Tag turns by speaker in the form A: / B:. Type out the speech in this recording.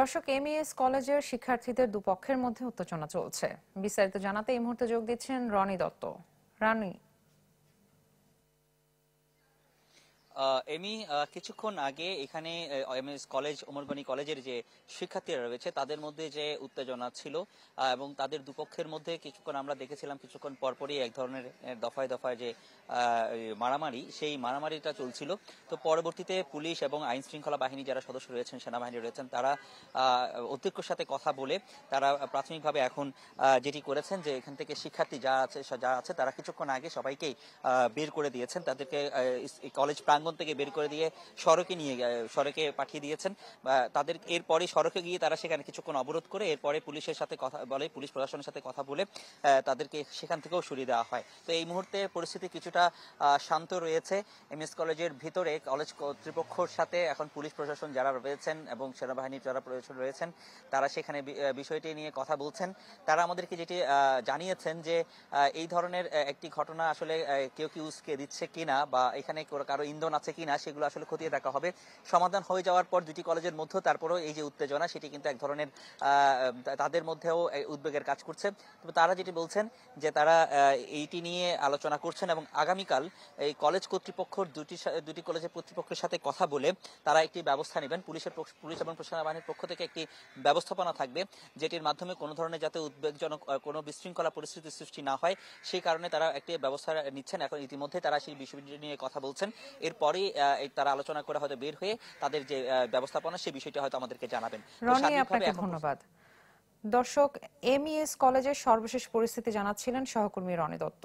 A: দর্শক M e কলেজের শিক্ষার্থীদের দুপক্ষের মধ্যে উত্তেজনা চলছে বিস্তারিত জানাতে এই মুহূর্তে যোগ দিচ্ছেন রনি দত্ত রানি
B: এমি কিছুক্ষণ আগে এখানে কলেজ ওমরবানি কলেজের যে শিক্ষার্থীরা রয়েছে তাদের মধ্যে যে উত্তেজনা ছিল এবং তাদের দুপক্ষের মধ্যে কিছুক্ষণ আমরা দেখেছিলাম কিছুক্ষণ পরপরই এক ধরনের দফায় দফায় যে মারামারি সেই মারামারিটা চলছিল তো পরবর্তীতে পুলিশ এবং আইন শৃঙ্খলা বাহিনী যারা সদস্য রয়েছেন সেনাবাহিনী রয়েছেন তারা অধ্যক্ষর সাথে কথা বলে তারা প্রাথমিকভাবে এখন যেটি করেছেন যে এখান থেকে শিক্ষার্থী যা আছে যা আছে তারা কিছুক্ষণ আগে সবাইকেই বের করে দিয়েছেন তাদেরকে কলেজ প্রাঙ্গ প্রাঙ্গণ থেকে বের করে দিয়ে সড়কে নিয়ে সড়কে পাঠিয়ে দিয়েছেন তাদের এরপরে সড়কে গিয়ে তারা সেখানে কিছুক্ষণ অবরোধ করে এরপরে পুলিশের সাথে কথা বলে পুলিশ প্রশাসনের সাথে কথা বলে তাদেরকে সেখান থেকেও সরিয়ে দেওয়া হয় তো এই মুহূর্তে পরিস্থিতি কিছুটা শান্ত রয়েছে এম এস কলেজের ভিতরে কলেজ কর্তৃপক্ষর সাথে এখন পুলিশ প্রশাসন যারা রয়েছেন এবং সেনাবাহিনীর যারা প্রশাসন রয়েছেন তারা সেখানে বিষয়টি নিয়ে কথা বলছেন তারা আমাদেরকে যেটি জানিয়েছেন যে এই ধরনের একটি ঘটনা আসলে কেউ কি উস্কে দিচ্ছে কিনা বা এখানে কারো ইন্ধন আছে কিনা সেগুলো আসলে খতিয়ে দেখা হবে সমাধান হয়ে যাওয়ার পর দুটি কলেজের মধ্যে তারপরেও এই যে উত্তেজনা সেটি কিন্তু এক ধরনের তাদের মধ্যেও উদ্বেগের কাজ করছে তবে তারা যেটি বলছেন যে তারা এইটি নিয়ে আলোচনা করছেন এবং আগামীকাল এই কলেজ কর্তৃপক্ষ দুটি দুটি কলেজের কর্তৃপক্ষের সাথে কথা বলে তারা একটি ব্যবস্থা নেবেন পুলিশের পুলিশ এবং প্রশাসন বাহিনীর পক্ষ থেকে একটি ব্যবস্থাপনা থাকবে যেটির মাধ্যমে কোনো ধরনের যাতে উদ্বেগজনক কোনো বিশৃঙ্খলা পরিস্থিতির সৃষ্টি না হয় সেই কারণে তারা একটি ব্যবস্থা নিচ্ছেন এখন ইতিমধ্যে তারা সেই বিষয়টি নিয়ে কথা বলছেন এরপর পরে তারা আলোচনা করে হয়তো বের হয়ে তাদের যে ব্যবস্থাপনা সেই বিষয়টা হয়তো আমাদেরকে জানাবেন
A: ধন্যবাদ দর্শক এম কলেজের সর্বশেষ পরিস্থিতি জানাচ্ছিলেন সহকর্মী রনি দত্ত